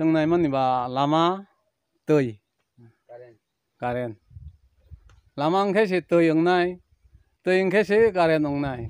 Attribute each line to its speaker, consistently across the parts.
Speaker 1: जोंना मानिबा लामा दै कारेन्ट लामा ओंखायसो दै ओंनाय दै ओंखायसो कारेन्ट ओंनाय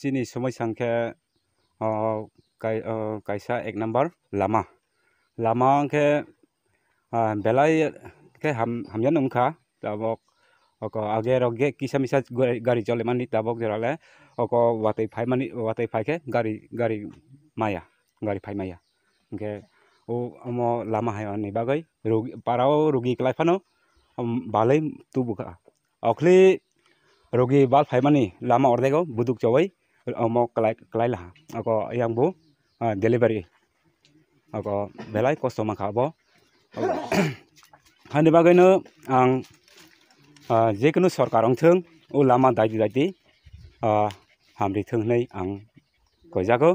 Speaker 2: चीनी समय संख्या कैसा एक नंबर लामा लामा के बेला के हम हम जन उनका तब अको आगे रगे किसा मिसा गाड़ी चले मानी तब जराले अको वाते फाइ मानी वाते फाइ के गाड़ी गाड़ी माया गाड़ी फाइ माया के ओ अम लामा हाय नि बागै रोगी पाराव रोगी लाइफानो बालै तुबुका अखलि रोगी बाल फाइ मानी लामा अर्धेगो बुदुक चवै mo kalai kalai la ako yang bu ah, delivery ako belai cost ma khabo hande bagaino ang ah, jekunu sarkar ong thung u lama dai dai ti ah, hamri thung nei ang koijako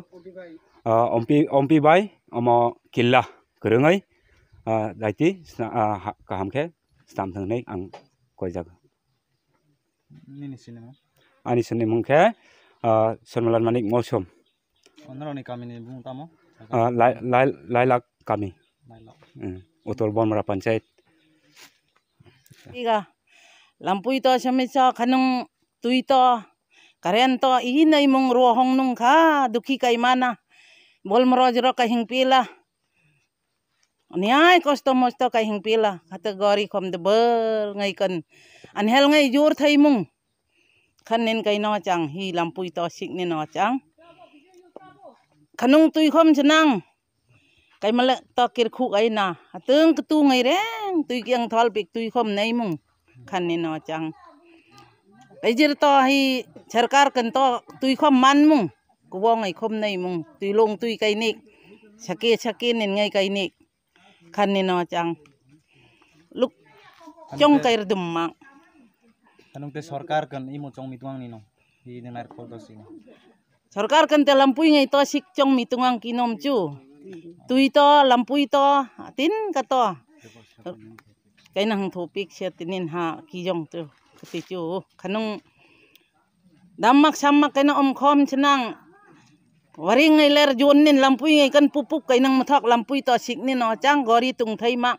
Speaker 2: ompi ompi bai omo killa kurungai dai ti ka hamkhe stam thung Anh ang koijako ani sinne khé. Ah, Sanmalan Manik Mosom. ni kami ni bung tamo. Ah, Lailak kami. Lailak. Hmm, Utol merapan cait.
Speaker 3: Iga. itu asam samisa kanung tu itu karen to ihina imong ruohong nung ka duki kay mana bol merojro ka hingpila niay kosto mosto ka hingpila kategori kom debel ngai kan anhel ngai jur thai mung khăn nên cái nó chẳng hi làm bụi to xịn nên nó chẳng khăn nung tùy không chứ năng cái mà lợn to kia khu cái na tương cái tu ngay đấy tùy kiêng thol bịch tùy khom nay mùng khăn nên nó chẳng bây giờ to hi sarkar cần to tùy khom man mùng cô vong ngày khom nay mùng tùy lông tùy cái nịt sake sake nên ngay cái nịt khăn nên nó chẳng lúc trong cái đùm mạng
Speaker 2: Tanong te sarkar kan imo chong mituang nino. Di denar foto dosi no.
Speaker 3: kan te lampu ngai to sik chong mituang kinom chu. Tui lampu lampui to tin kato. Kai nang topik sia tinin ha kijong tu. Kuti chu kanung damak samak kai na om kom chenang. Waring ngai ler jun nin ngai kan pupuk kai nang lampu lampui to sik nino no chang gori tung thai mak.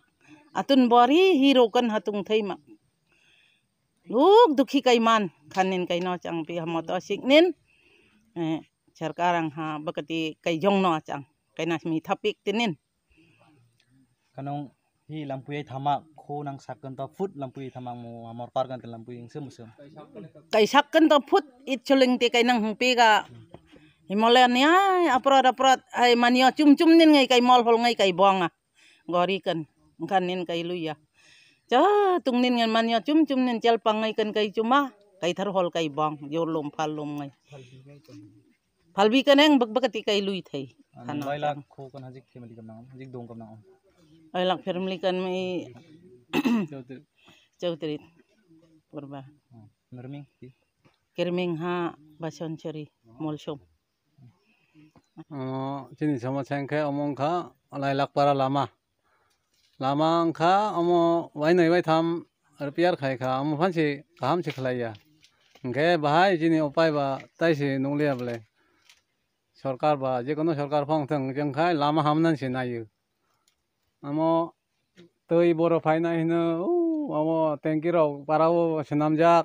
Speaker 3: Atun bori hirokan kan hatung thai mak luk duki kai man khanin kai no chang pi hamo to siknin eh, sarkar ang ha bakati kai jong no chang kai na mi thapik tinin
Speaker 2: kanong hi lampui thama khu nang sakkan to phut lampui thama mo amor par kan lampui ing sem sem
Speaker 3: kai sakkan to food it chuling te kai nang humpi ga himalayan ya aprat aprat ai manio chum chum nin ngai kai mol hol ngai kai bonga gori kan kan nin kai luya cho tung nin ngan man yo chum chum nin chal pang ngai kan chum chuma kai thar hol kai bang yo lom phal lom ngai phal bi kan eng bak bak ti kai lui thai khana lai lak
Speaker 2: khu kan hajik family kan nam hajik dong
Speaker 3: kan nam ai lak family kan mai Chaudhary परबा नरमिंग केरमिंग हा बासनचरी मोलसम
Speaker 1: चिनी समस्यांखे अमंखा para Lama Lama खा अमो वाई नहीं वाई थाम आरो पियार खाय खा अमो फानसे गाहामसे खालाया ओंखाय बाहाय जोंनि उपायबा ताइसे नंलिया बेलाय सरकार बा जिखुनु सरकार फांथों जोंखाय लामा हामनानैसो नायो अमो दै बर' फायनाय होनो औ अमो टेंकिराव बाराव सोनामजाक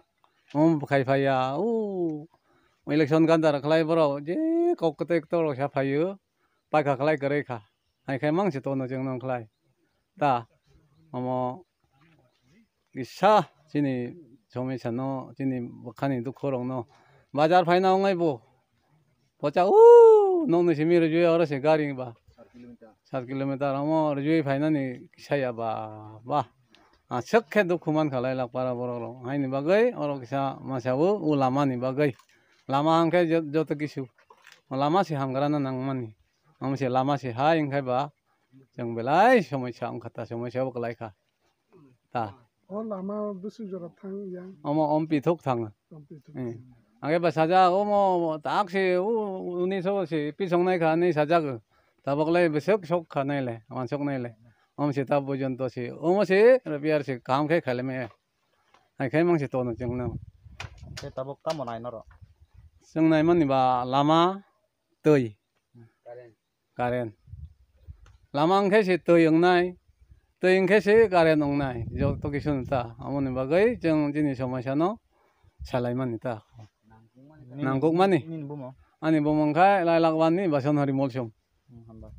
Speaker 1: अम खायफाया औ इलेक्सन गान्दार खालायबोराव जे ककटेक्टराव साफायो पायखा खालाय गोरैखा हायखाय मांसे तनो जोंनाव खालाय 다 어머 샤 지니 점에 샤노 지니 뭐카니도 코롱노 마잘 파이 나온 거이 보 보자 우 농노 시미르 주에 어르신 가링 봐 4km 어머 주에 파이나니 샤야 봐봐 아 석해 두쿠만 갈라일라 빠라보로 하이니 바거이 어록샤 마샤우 우 라마니 바거이 라마 함께 저저 뜻기슈 라마시 함가라는 낭만이 아무시 라마시 하잉 해봐 जों बेलाय समस्या ओंखारता समस्या बकलायखा ता अ लामा दुसु जरा थां या अम अम पिथोक थां आगे बा साजा अम ताक से उ उनी सो से पिसों नाय खा नै साजा ग तबकलाय बेसक शोक खा नै ले अन शोक नै ले अम से तब बुजन तो से अम से रबियार से काम खे खले में हाय खे मंग से तो न जों न
Speaker 2: से तबक काम नाय न र
Speaker 1: जों नाय मन बा लामा दै कारेन कारेन lamang khe si toyong nai toyong khe si kare nong nai jok to kisun ta amoni bagai jeng jini somasya no salai mani ta nangkuk mani ani bomong khai lai lakwani bason hari
Speaker 2: molsom